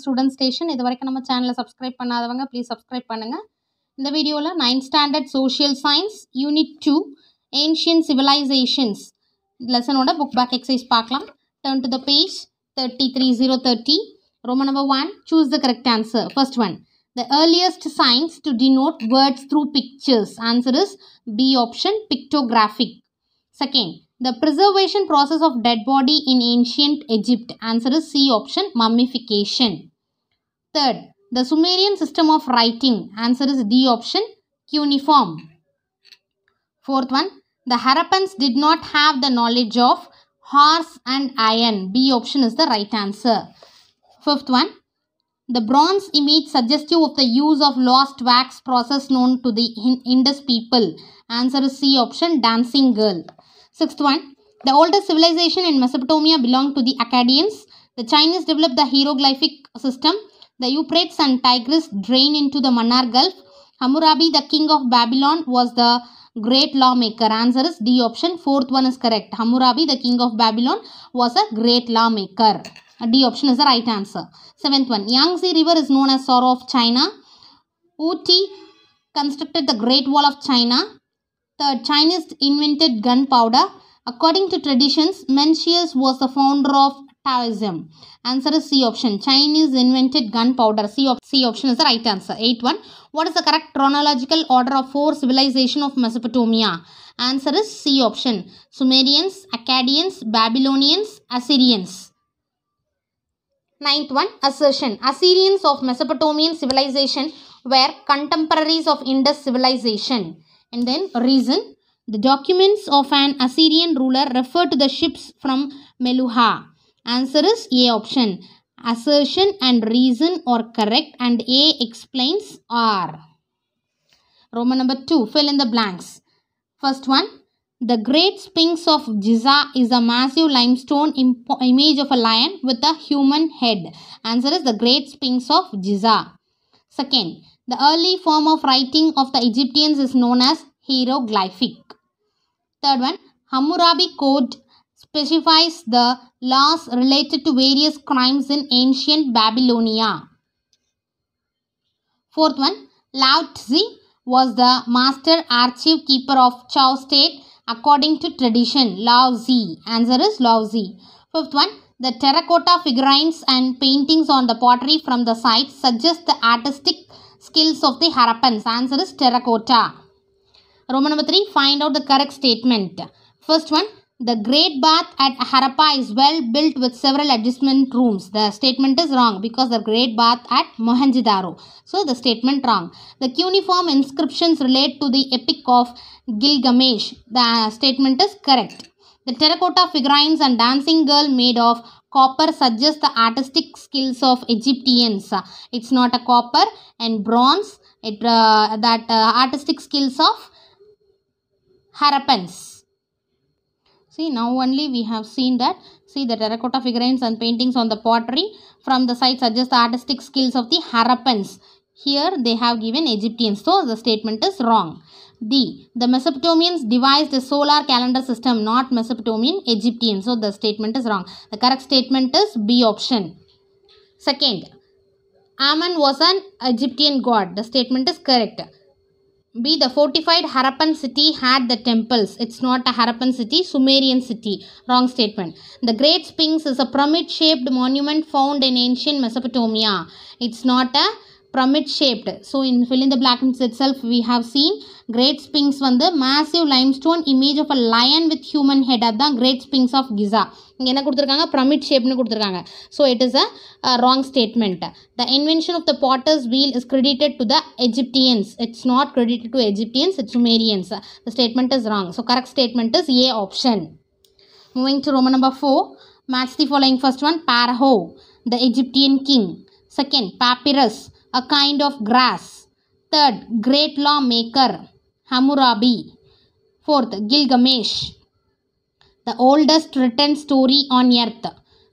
Student station இது வரைக்கும் நம்ம சேனலை சப்ஸ்கிரைப் பண்ணாதவங்க ப்ளீஸ் சப்ஸ்கிரைப் பண்ணுங்கள் இந்த வீடியோவில் ninth standard social science unit two ancient civilisations லெசனோட புக் பேக் எக்ஸசைஸ் பார்க்கலாம் turn to the page thirty three zero thirty roman number one choose the correct answer first one the earliest signs to denote words through pictures answer is B option pictographic second The preservation process of dead body in ancient Egypt. Answer is C option mummification. Third, the Sumerian system of writing. Answer is D option cuneiform. Fourth one, the Harappans did not have the knowledge of horse and iron. B option is the right answer. Fifth one, the bronze image suggestive of the use of lost wax process known to the Indus people. Answer is C option dancing girl. Sixth one, the oldest civilization in Mesopotamia belonged to the Akkadians. The Chinese developed the hieroglyphic system. The Euphrates and Tigris drain into the Manar Gulf. Hammurabi, the king of Babylon, was the great lawmaker. Answer is D option. Fourth one is correct. Hammurabi, the king of Babylon, was a great lawmaker. D option is the right answer. Seventh one, Yangtze River is known as Sorrow of China. Uti constructed the Great Wall of China. Third, Chinese invented gunpowder. According to traditions, Mencius was the founder of Taoism. Answer is C option. Chinese invented gunpowder. C, op C option is the right answer. 8 1. What is the correct chronological order of four civilization of Mesopotamia? Answer is C option. Sumerians, Akkadians, Babylonians, Assyrians. Ninth one, assertion. Assyrians of Mesopotamian civilization were contemporaries of Indus civilization. And then reason. The documents of an Assyrian ruler refer to the ships from Meluha. Answer is A option. Assertion and reason are correct and A explains R. Roman number 2. Fill in the blanks. First one. The Great Sphinx of Giza is a massive limestone image of a lion with a human head. Answer is the Great Sphinx of Giza. Second, the early form of writing of the Egyptians is known as hieroglyphic. Third one, Hammurabi Code specifies the laws related to various crimes in ancient Babylonia. Fourth one, Lao Tzu was the master archive keeper of Chao state according to tradition. Lao Tzu. Answer is Lao Tzu. Fifth one, the terracotta figurines and paintings on the pottery from the site suggest the artistic skills of the Harappans. Answer is terracotta. Roman number 3. Find out the correct statement. First one. The great bath at Harappa is well built with several adjustment rooms. The statement is wrong because the great bath at Mohenjo-daro. So the statement wrong. The cuneiform inscriptions relate to the epic of Gilgamesh. The uh, statement is correct. The terracotta figurines and dancing girl made of copper suggest the artistic skills of Egyptians. It's not a copper and bronze. It uh, that uh, artistic skills of Harappans. See now only we have seen that. See the terracotta figurines and paintings on the pottery from the site suggest the artistic skills of the Harappans. Here they have given Egyptians. So the statement is wrong. D. The Mesopotamians devised the solar calendar system, not Mesopotamian, Egyptian. So the statement is wrong. The correct statement is B option. Second, Ammon was an Egyptian god. The statement is correct. B. The fortified Harappan city had the temples. It's not a Harappan city, Sumerian city. Wrong statement. The Great Sphinx is a pyramid shaped monument found in ancient Mesopotamia. It's not a pyramid shaped. So in filling the black itself we have seen Great Sphinx one the massive limestone image of a lion with human head at the Great Sphinx of Giza. Pyramid shape. So it is a, wrong statement. The invention of the potter's wheel is credited to the Egyptians. It's not credited to Egyptians, it's Sumerians. The statement is wrong. So correct statement is A option. Moving to Roman number 4. Match the following first one. Paraho, the Egyptian king. Second, Papyrus a kind of grass. Third, great lawmaker, Hammurabi. Fourth, Gilgamesh, the oldest written story on earth.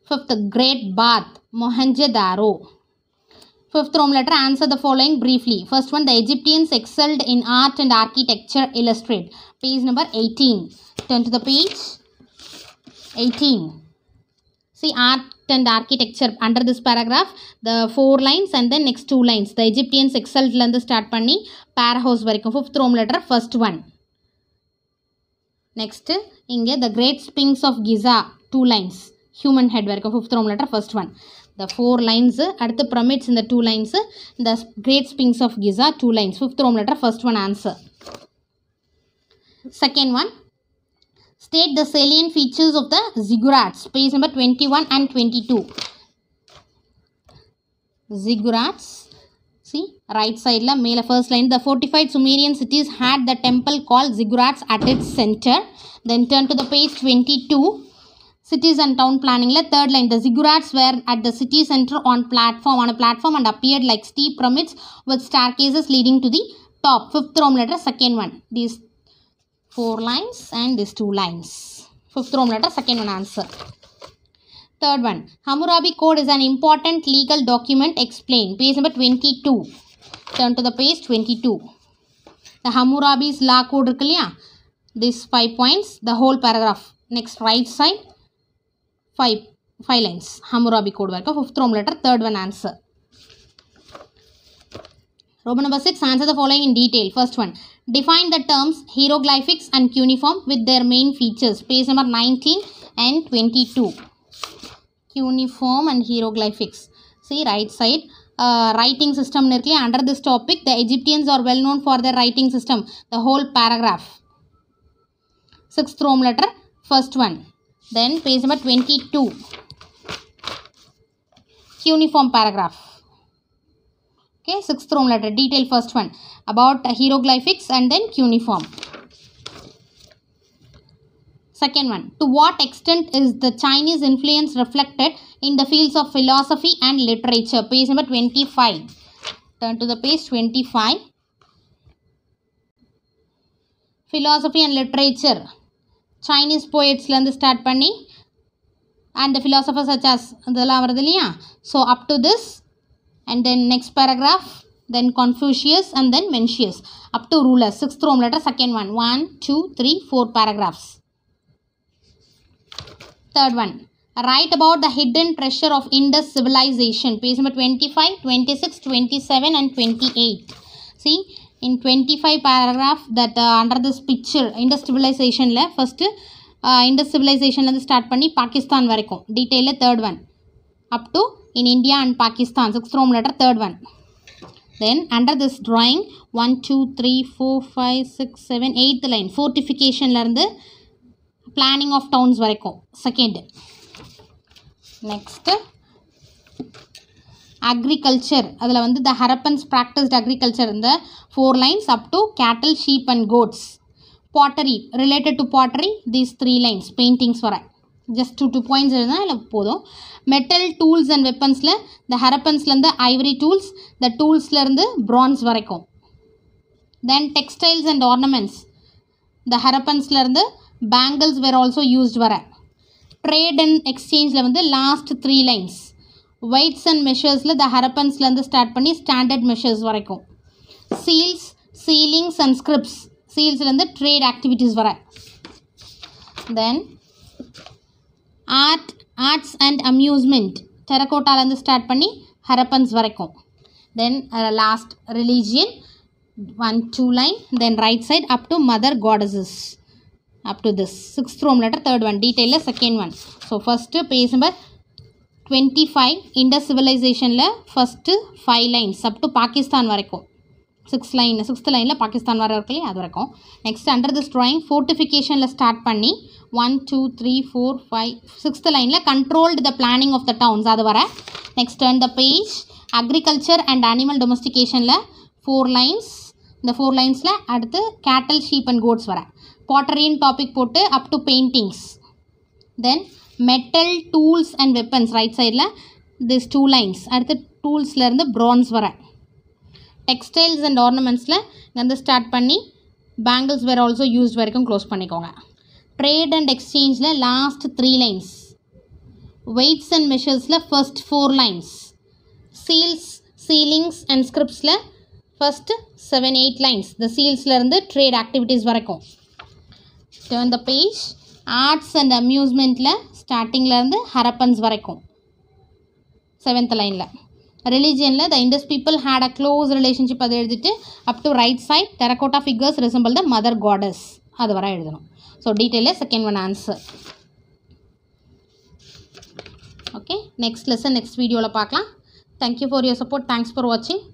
Fifth, great bath, Mohenjo-daro. Fifth Rome letter, answer the following briefly. First one, the Egyptians excelled in art and architecture, illustrate. Page number 18. Turn to the page 18. See, art and architecture under this paragraph the four lines and then next two lines the egyptians excelled இருந்து start பண்ணி parahouse வரைக்கும் fifth rome letter first one next இங்கே the great sphinx of giza two lines human head வரைக்கும் fifth rome letter first one the four lines அடுத்து pyramids இந்த two lines the great sphinx of giza two lines fifth rome letter first one answer second one state the salient features of the ziggurats. Page number 21 and 22. Ziggurats. See, right side, la, male first line. The fortified Sumerian cities had the temple called ziggurats at its center. Then turn to the page 22. Cities and town planning. La, third line, the ziggurats were at the city center on platform on a platform and appeared like steep pyramids with staircases leading to the top. Fifth Rome letter, second one. These four lines and these two lines. Fifth Roman letter, second one answer. Third one, Hammurabi Code is an important legal document. Explain. Page number 22. Turn to the page 22. The Hammurabi's law code இருக்கு these five points, the whole paragraph. Next right side, five, five lines. Hammurabi code work. Fifth Roman letter, third one answer. Roman number six, answer the following in detail. First one, define the terms hieroglyphics and cuneiform with their main features page number 19 and 22 cuneiform and hieroglyphics see right side uh, writing system Nearly under this topic the egyptians are well known for their writing system the whole paragraph sixth rome letter first one then page number 22 cuneiform paragraph Okay, sixth Rome letter. Detail first one about hieroglyphics and then cuneiform. Second one, to what extent is the Chinese influence reflected in the fields of philosophy and literature? Page number 25. Turn to the page 25. Philosophy and literature. Chinese poets, poetsலேருந்து the பண்ணி and philosopher such as இதெல்லாம் வருது இல்லையா so up to this and then next paragraph then Confucius and then Mencius up to ruler sixth Rome letter second one one two three four paragraphs third one write about the hidden treasure of Indus civilization page number 25 26 27 and 28 see in 25 paragraph that uh, under this picture Indus civilization la first uh, Indus civilization la start panni Pakistan varaikum detail third one up to in India and Pakistan. Sixth Roman letter, third one. Then under this drawing, 1, 2, 3, 4, 5, 6, 7, 8th line. Fortification the planning of towns வரைக்கும். Second. Next. Agriculture அதில் வந்து the Harappans practised agriculture இந்த four lines up to cattle sheep and goats pottery related to pottery these three lines paintings வரேன் just two two points இருந்தால் இல்லை போதும் metal tools and வெப்பன்ஸில் இந்த ஹரப்பன்ஸ்லேருந்து ஐவரி டூல்ஸ் த டூல்ஸ்லேருந்து ப்ரான்ஸ் வரைக்கும் தென் டெக்ஸ்டைல்ஸ் அண்ட் ஆர்னமெண்ட்ஸ் இந்த ஹரப்பன்ஸ்லேருந்து பேங்கிள்ஸ் வேர் ஆல்சோ யூஸ்ட் வர ட்ரேட் அண்ட் எக்ஸ்சேஞ்சில் வந்து last three lines weights and மெஷர்ஸில் த ஹரப்பன்ஸ்லேருந்து ஸ்டார்ட் பண்ணி ஸ்டாண்டர்ட் மெஷர்ஸ் வரைக்கும் சீல்ஸ் சீலிங்ஸ் அண்ட் ஸ்கிரிப்ட்ஸ் சீல்ஸ்லேருந்து ட்ரேட் ஆக்டிவிட்டீஸ் வர then art arts and amusement டெரக்கோட்டாலேருந்து ஸ்டார்ட் பண்ணி ஹரப்பன்ஸ் வரைக்கும் then last religion one two line then right side up to mother goddess up to this sixth roman letter third one டீட்டெயிலில் second one so first page number twenty five Indus சிவிலைசேஷனில் first five lines up to Pakistan வரைக்கும் six line sixth லைனில் பாகிஸ்தான் வர இருக்கு இல்லையா அது வரைக்கும் next under this drawing ஃபோர்டிஃபிகேஷனில் ஸ்டார்ட் பண்ணி one two three four five sixth லைனில் controlled the planning of the towns அது வர next turn the page agriculture and animal டொமஸ்டிகேஷனில் ஃபோர் லைன்ஸ் இந்த ஃபோர் லைன்ஸில் அடுத்து கேட்டல் ஷீப் அண்ட் கோட்ஸ் வர பாட்டரின் டாபிக் போட்டு up to paintings then metal tools and weapons right சைடில் திஸ் டூ லைன்ஸ் அடுத்து டூல்ஸ்லேருந்து ப்ரான்ஸ் வரேன் டெக்ஸ்டைல்ஸ் அண்ட் ஆர்னமெண்ட்ஸில் வந்து ஸ்டார்ட் பண்ணி பேங்கிள்ஸ் வேர் ஆல்சோ யூஸ்ட் வரைக்கும் க்ளோஸ் பண்ணிக்கோங்க ட்ரேட் அண்ட் எக்ஸ்சேஞ்சில் last three lines weights and மெஷர்ஸில் first four lines seals sealings and ஸ்கிரிப்ட்ஸில் ஃபஸ்ட்டு செவன் எயிட் லைன்ஸ் இந்த சீல்ஸ்லேருந்து ட்ரேட் ஆக்டிவிட்டீஸ் வரைக்கும் turn the page arts and அம்யூஸ்மெண்ட்டில் ஸ்டார்டிங்லேருந்து ஹரப்பன்ஸ் வரைக்கும் செவன்த் லைனில் ரிலீஜியனில் the Indus people had a close relationship அதை எழுதிட்டு up to right side terracotta figures resemble the mother goddess அது வர எழுதணும் ஸோ டீட்டெயிலில் second one answer okay next lesson next வீடியோவில் பார்க்கலாம் thank you for your support thanks for வாட்சிங்